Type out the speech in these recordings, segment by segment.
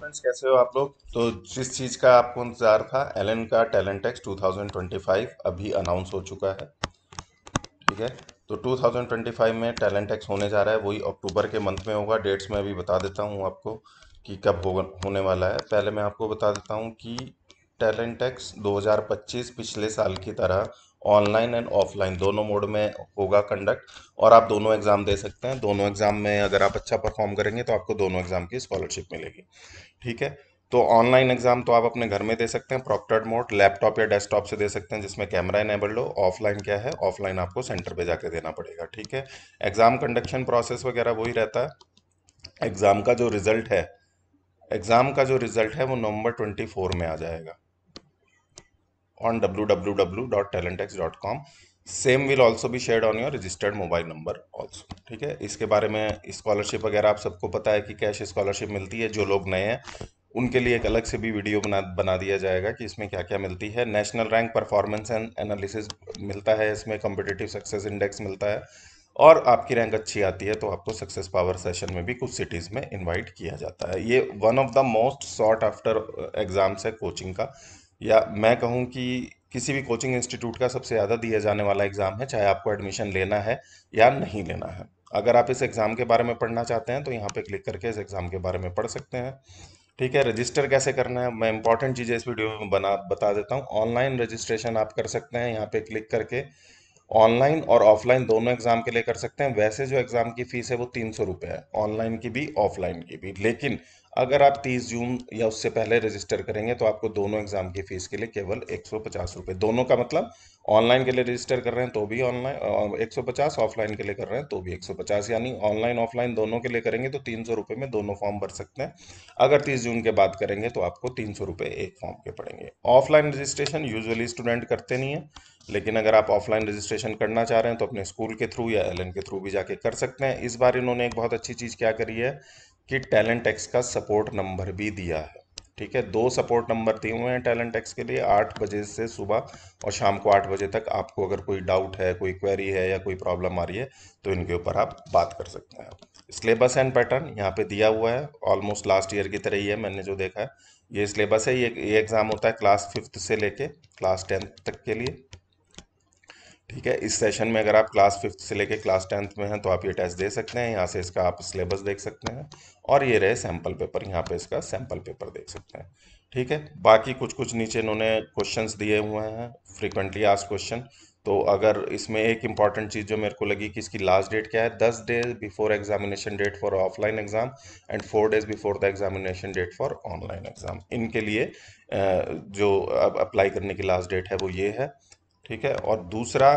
friends कैसे हो आप लोग तो जिस चीज़ का आपको इंतज़ार था एलन का टैलेंट एक्स 2025 अभी अनाउंस हो चुका है ठीक है तो 2025 में टैलेंट एक्स होने जा रहा है वही अक्टूबर के मंथ में होगा डेट्स में अभी बता देता हूँ आपको कि कब हो होने वाला है पहले मैं आपको बता देता हूँ कि टैलेंट एक्स 2025 पिछले साल की तरह ऑनलाइन एंड ऑफलाइन दोनों मोड में होगा कंडक्ट और आप दोनों एग्ज़ाम दे सकते हैं दोनों एग्ज़ाम में अगर आप अच्छा परफॉर्म करेंगे तो आपको दोनों एग्ज़ाम की स्कॉलरशिप मिलेगी ठीक है तो ऑनलाइन एग्ज़ाम तो आप अपने घर में दे सकते हैं प्रॉक्टर्ड मोड लैपटॉप या डेस्कटॉप से दे सकते हैं जिसमें कैमरा इनेबल हो ऑफलाइन क्या है ऑफलाइन आपको सेंटर पे जाके देना पड़ेगा ठीक है एग्ज़ाम कंडक्शन प्रोसेस वगैरह वही रहता है एग्ज़ाम का जो रिज़ल्ट है एग्ज़ाम का जो रिज़ल्ट है वो नवंबर ट्वेंटी फोर में आ जाएगा on www.talentx.com same will also भी share on your registered mobile number also ठीक है इसके बारे में स्कॉलरशिप वगैरह आप सबको पता है कि कैश स्कॉलरशिप मिलती है जो लोग नए हैं उनके लिए एक अलग से भी वीडियो बना बना दिया जाएगा कि इसमें क्या क्या मिलती है national rank performance and analysis मिलता है इसमें कॉम्पिटेटिव सक्सेस इंडेक्स मिलता है और आपकी रैंक अच्छी आती है तो आपको सक्सेस पावर सेशन में भी कुछ सिटीज़ में इन्वाइट किया जाता है ये one of the most short after exams है कोचिंग का या मैं कहूँ कि किसी भी कोचिंग इंस्टीट्यूट का सबसे ज़्यादा दिया जाने वाला एग्ज़ाम है चाहे आपको एडमिशन लेना है या नहीं लेना है अगर आप इस एग्ज़ाम के बारे में पढ़ना चाहते हैं तो यहाँ पे क्लिक करके इस एग्ज़ाम के बारे में पढ़ सकते हैं ठीक है रजिस्टर कैसे करना है मैं इंपॉर्टेंट चीज़ें इस वीडियो में बना बता देता हूँ ऑनलाइन रजिस्ट्रेशन आप कर सकते हैं यहाँ पे क्लिक करके ऑनलाइन और ऑफलाइन दोनों एग्ज़ाम के लिए कर सकते हैं वैसे जो एग्ज़ाम की फ़ीस है वो तीन सौ है ऑनलाइन की भी ऑफलाइन की भी लेकिन अगर आप 30 जून या उससे पहले रजिस्टर करेंगे तो आपको दोनों एग्ज़ाम की फ़ीस के लिए केवल एक सौ दोनों का मतलब ऑनलाइन के लिए रजिस्टर कर रहे हैं तो भी ऑनलाइन एक सौ पचास ऑफलाइन के लिए कर रहे हैं तो भी एक सौ पचास यानी ऑनलाइन ऑफलाइन दोनों के लिए करेंगे तो तीन सौ में दोनों फॉर्म भर सकते हैं अगर तीस जून के बाद करेंगे तो आपको तीन सौ एक फॉर्म के पड़ेंगे ऑफलाइन रजिस्ट्रेशन यूजुअली स्टूडेंट करते नहीं है लेकिन अगर आप ऑफलाइन रजिस्ट्रेशन करना चाह रहे हैं तो अपने स्कूल के थ्रू या एल के थ्रू भी जाके कर सकते हैं इस बार इन्होंने एक बहुत अच्छी चीज़ क्या करी है कि टैलेंट एक्स का सपोर्ट नंबर भी दिया है ठीक है दो सपोर्ट नंबर दिए हुए हैं टैलेंट एक्स के लिए आठ बजे से सुबह और शाम को आठ बजे तक आपको अगर कोई डाउट है कोई क्वेरी है या कोई प्रॉब्लम आ रही है तो इनके ऊपर आप बात कर सकते हैं सिलेबस एंड पैटर्न यहाँ पे दिया हुआ है ऑलमोस्ट लास्ट ईयर की तरह ही है मैंने जो देखा है ये सिलेबस है ये ये एग्ज़ाम होता है क्लास फिफ्थ से लेके क्लास टेंथ तक के लिए ठीक है इस सेशन में अगर आप क्लास फिफ्थ से लेकर क्लास टेंथ में हैं तो आप ये टेस्ट दे सकते हैं यहाँ से इसका आप सिलेबस देख सकते हैं और ये रहे सैम्पल पेपर यहाँ पे इसका सैम्पल पेपर देख सकते हैं ठीक है बाकी कुछ कुछ नीचे इन्होंने क्वेश्चंस दिए हुए हैं फ्रीक्वेंटली आज क्वेश्चन तो अगर इसमें एक इंपॉर्टेंट चीज़ जो मेरे को लगी कि इसकी लास्ट डेट क्या है दस days before examination date for offline exam and four days before the examination date for online exam इनके लिए जो अब अप्लाई करने की लास्ट डेट है वो ये है ठीक है और दूसरा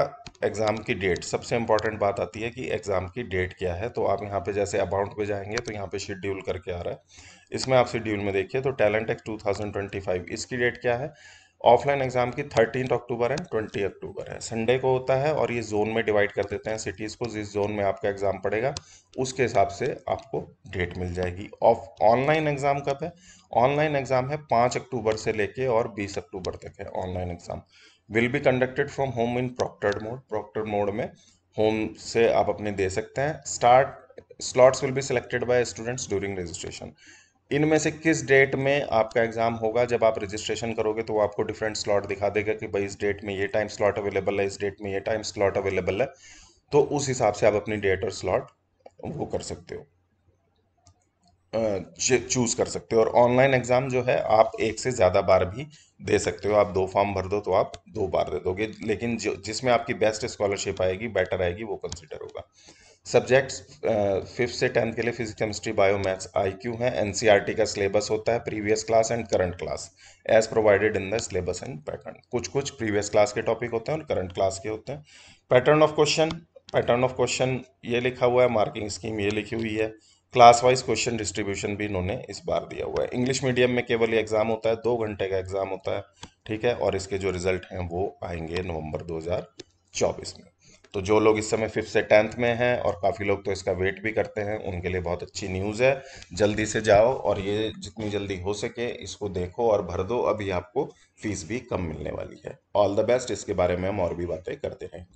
एग्ज़ाम की डेट सबसे इम्पॉर्टेंट बात आती है कि एग्ज़ाम की डेट क्या है तो आप यहाँ पे जैसे अबाउंट पे जाएंगे तो यहाँ पे शेड्यूल करके आ रहा है इसमें आप शेड्यूल में देखिए तो टैलेंट एक्स 2025 इसकी डेट क्या है ऑफलाइन एग्ज़ाम की थर्टीन अक्टूबर है ट्वेंटी अक्टूबर है संडे को होता है और ये जोन में डिवाइड कर देते हैं सिटीज़ को जिस जोन में आपका एग्ज़ाम पड़ेगा उसके हिसाब से आपको डेट मिल जाएगी ऑफ ऑनलाइन एग्ज़ाम कब है ऑनलाइन एग्ज़ाम है पाँच अक्टूबर से लेके और बीस अक्टूबर तक है online exam will be conducted from home in proctored mode proctored mode में होम से आप अपने दे सकते हैं start slots will be selected by students during registration इनमें से किस डेट में आपका एग्ज़ाम होगा जब आप रजिस्ट्रेशन करोगे तो वो आपको डिफरेंट स्लॉट दिखा देगा कि भाई इस डेट में ये टाइम स्लॉट अवेलेबल है इस डेट में ये टाइम स्लॉट अवेलेबल है तो उस हिसाब से आप अपनी डेट और स्लॉट वो कर सकते हो चूज़ कर सकते हो और ऑनलाइन एग्ज़ाम जो है आप एक से ज़्यादा बार भी दे सकते हो आप दो फॉर्म भर दो तो आप दो बार दे दोगे लेकिन जो जिसमें आपकी बेस्ट स्कॉलरशिप आएगी बेटर आएगी वो कंसिडर होगा सब्जेक्ट्स फिफ्थ से टेंथ के लिए फिजिक्स केमिस्ट्री बायो मैथ्स क्यू है टी का सिलेबस होता है previous class and current class as provided in the syllabus and pattern कुछ कुछ प्रीवियस क्लास के टॉपिक होते हैं और करंट क्लास के होते हैं pattern of question pattern of question ये लिखा हुआ है मार्किंग स्कीम ये लिखी हुई है क्लास वाइज क्वेश्चन डिस्ट्रीब्यूशन भी इन्होंने इस बार दिया हुआ है इंग्लिश मीडियम में केवल एग्ज़ाम होता है दो घंटे का एग्ज़ाम होता है ठीक है और इसके जो रिजल्ट हैं वो आएंगे नवंबर 2024 में तो जो लोग इस समय फिफ्थ से टेंथ में हैं और काफ़ी लोग तो इसका वेट भी करते हैं उनके लिए बहुत अच्छी न्यूज़ है जल्दी से जाओ और ये जितनी जल्दी हो सके इसको देखो और भर दो अभी आपको फ़ीस भी कम मिलने वाली है ऑल द बेस्ट इसके बारे में हम और भी बातें करते हैं